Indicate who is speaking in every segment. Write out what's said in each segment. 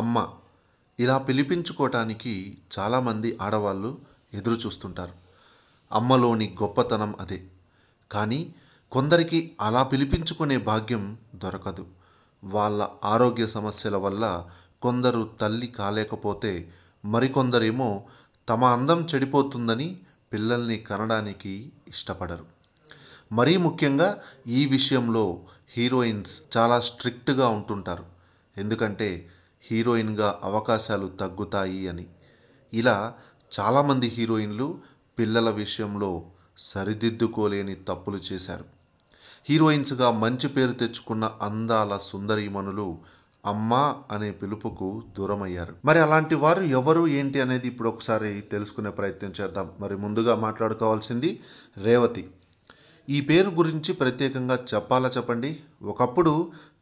Speaker 1: అమ్మ ఇలా పిలిపించుకోవటానికి చాలామంది ఆడవాళ్ళు ఎదురు చూస్తుంటారు అమ్మలోని గొప్పతనం అదే కానీ కొందరికి అలా పిలిపించుకునే భాగ్యం దొరకదు వాళ్ళ ఆరోగ్య సమస్యల వల్ల కొందరు తల్లి కాలేకపోతే మరికొందరేమో తమ అందం చెడిపోతుందని పిల్లల్ని కనడానికి ఇష్టపడరు మరీ ముఖ్యంగా ఈ విషయంలో హీరోయిన్స్ చాలా స్ట్రిక్ట్గా ఉంటుంటారు ఎందుకంటే హీరోయిన్గా అవకాశాలు తగ్గుతాయి అని ఇలా చాలామంది హీరోయిన్లు పిల్లల విషయంలో సరిదిద్దుకోలేని తప్పులు చేశారు హీరోయిన్స్గా మంచి పేరు తెచ్చుకున్న అందాల సుందరీమణులు అమ్మ అనే పిలుపుకు దూరమయ్యారు మరి అలాంటి వారు ఎవరు ఏంటి అనేది ఇప్పుడు ఒకసారి తెలుసుకునే ప్రయత్నం చేద్దాం మరి ముందుగా మాట్లాడుకోవాల్సింది రేవతి ఈ పేరు గురించి ప్రత్యేకంగా చెప్పాలా చెప్పండి ఒకప్పుడు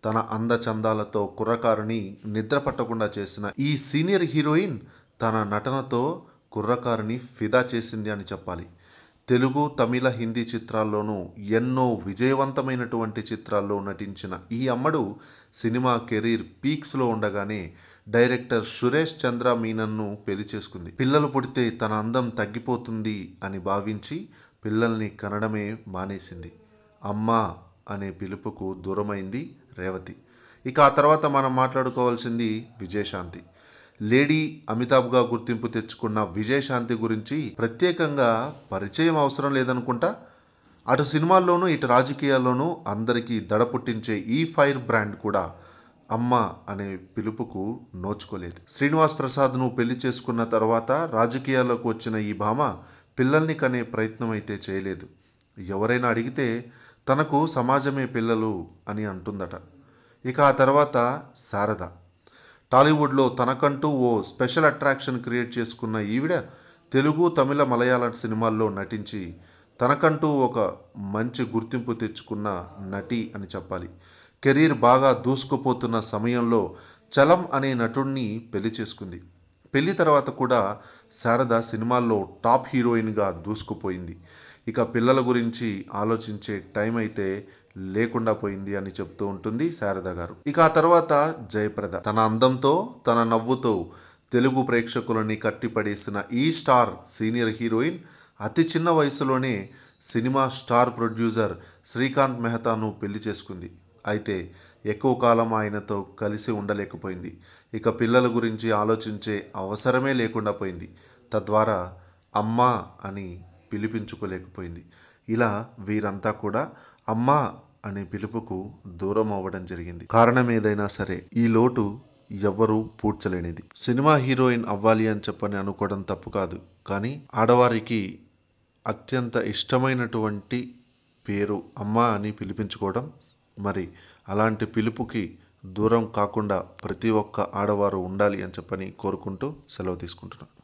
Speaker 1: తన అందచందాలతో కుర్రకారుని నిద్ర పట్టకుండా చేసిన ఈ సీనియర్ హీరోయిన్ తన నటనతో కుర్రకారుని ఫిదా చేసింది అని చెప్పాలి తెలుగు తమిళ హిందీ చిత్రాల్లోనూ ఎన్నో విజయవంతమైనటువంటి చిత్రాల్లో నటించిన ఈ అమ్మడు సినిమా కెరీర్ పీక్స్లో ఉండగానే డైరెక్టర్ సురేష్ చంద్ర మీనన్ను పెళ్లి చేసుకుంది పిల్లలు పుడితే తన అందం తగ్గిపోతుంది అని భావించి పిల్లల్ని కనడమే మానేసింది అమ్మా అనే పిలుపుకు దూరమైంది రేవతి ఇక ఆ తర్వాత మనం మాట్లాడుకోవాల్సింది విజయశాంతి లేడీ అమితాబ్గా గుర్తింపు తెచ్చుకున్న విజయశాంతి గురించి ప్రత్యేకంగా పరిచయం అవసరం లేదనుకుంటా అటు సినిమాల్లోనూ ఇటు రాజకీయాల్లోనూ అందరికీ దడ పుట్టించే ఈ ఫైర్ బ్రాండ్ కూడా అమ్మ అనే పిలుపుకు నోచుకోలేదు శ్రీనివాస్ ప్రసాద్ను పెళ్లి చేసుకున్న తర్వాత రాజకీయాల్లోకి వచ్చిన ఈ భామ పిల్లల్ని కనే ప్రయత్నం అయితే చేయలేదు ఎవరైనా అడిగితే తనకు సమాజమే పిల్లలు అని అంటుందట ఇక ఆ తర్వాత శారద టాలీవుడ్లో తనకంటూ ఓ స్పెషల్ అట్రాక్షన్ క్రియేట్ చేసుకున్న ఈవిడ తెలుగు తమిళ మలయాళం సినిమాల్లో నటించి తనకంటూ ఒక మంచి గుర్తింపు తెచ్చుకున్న నటి అని చెప్పాలి కెరీర్ బాగా దూసుకుపోతున్న సమయంలో చలం అనే నటుణ్ణి పెళ్లి చేసుకుంది పెళ్లి తర్వాత కూడా శారద సినిమాల్లో టాప్ హీరోయిన్గా దూసుకుపోయింది ఇక పిల్లల గురించి ఆలోచించే టైం అయితే లేకుండా పోయింది అని చెప్తూ ఉంటుంది శారద గారు ఇక ఆ తర్వాత జయప్రద తన అందంతో తన నవ్వుతో తెలుగు ప్రేక్షకులని కట్టిపడేసిన ఈ స్టార్ సీనియర్ హీరోయిన్ అతి చిన్న వయసులోనే సినిమా స్టార్ ప్రొడ్యూసర్ శ్రీకాంత్ మెహతాను పెళ్లి చేసుకుంది అయితే ఎక్కువ కాలం ఆయనతో కలిసి ఉండలేకపోయింది. ఇక పిల్లల గురించి ఆలోచించే అవసరమే లేకుండా పోయింది. తద్వారా అమ్మ అని పిలిపించుకోలేకపోయింది. ఇలా వీరంతా కూడా అమ్మా అనే పిలుపుకు దూరం అవ్వడం జరిగింది. కారణం ఏదైనా సరే ఈ లోటు ఎవ్వరూ పూడ్చలేనిది. సినిమా హీరోయిన్ అవ్వాలి అని చెప్పని అనుకోవడం తప్పు కాదు కానీ ఆడవారికి అత్యంత ఇష్టమైనటువంటి పేరు అమ్మా అని పిలిపించుకోవడం మరి అలాంటి పిలుపుకి దూరం కాకుండా ప్రతి ఒక్క ఆడవారు ఉండాలి అని చెప్పని కోరుకుంటూ సెలవు తీసుకుంటున్నాను